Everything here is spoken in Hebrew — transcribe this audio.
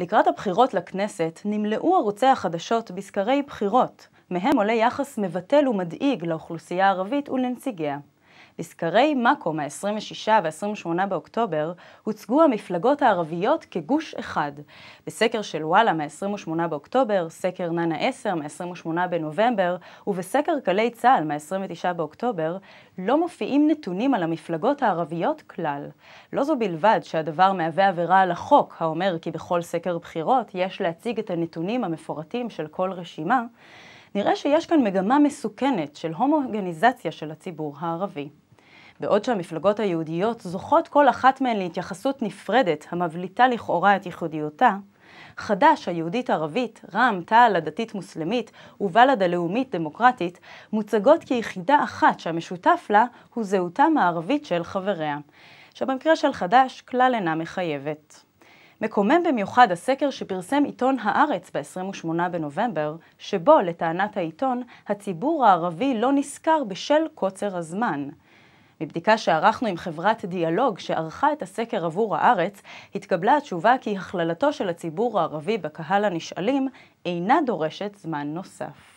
לקראת הבחירות לכנסת נמלאו ערוצי החדשות בסקרי בחירות, מהם עולה יחס מבטל ומדאיג לאוכלוסייה הערבית ולנציגיה. בסקרי מאקו מה-26 וה-28 באוקטובר הוצגו המפלגות הערביות כגוש אחד. בסקר של וואלה מה-28 באוקטובר, סקר נאנה 10 מה-28 בנובמבר ובסקר כלי צה"ל מה-29 באוקטובר לא מופיעים נתונים על המפלגות הערביות כלל. לא זו בלבד שהדבר מהווה עבירה על החוק האומר כי בכל סקר בחירות יש להציג את הנתונים המפורטים של כל רשימה, נראה שיש כאן מגמה מסוכנת של הומוגניזציה של הציבור הערבי. בעוד שהמפלגות היהודיות זוכות כל אחת מהן להתייחסות נפרדת המבליטה לכאורה את ייחודיותה, חד"ש היהודית-ערבית, רע"מ-תע"ל הדתית-מוסלמית ובל"ד הלאומית-דמוקרטית מוצגות כיחידה אחת שהמשותף לה הוא זהותם הערבית של חבריה, שבמקרה של חד"ש כלל אינה מחייבת. מקומם במיוחד הסקר שפרסם עיתון הארץ ב-28 בנובמבר, שבו, לטענת העיתון, הציבור הערבי לא נזכר בשל קוצר הזמן. מבדיקה שערכנו עם חברת דיאלוג שערכה את הסקר עבור הארץ, התקבלה התשובה כי הכללתו של הציבור הערבי בקהל הנשאלים אינה דורשת זמן נוסף.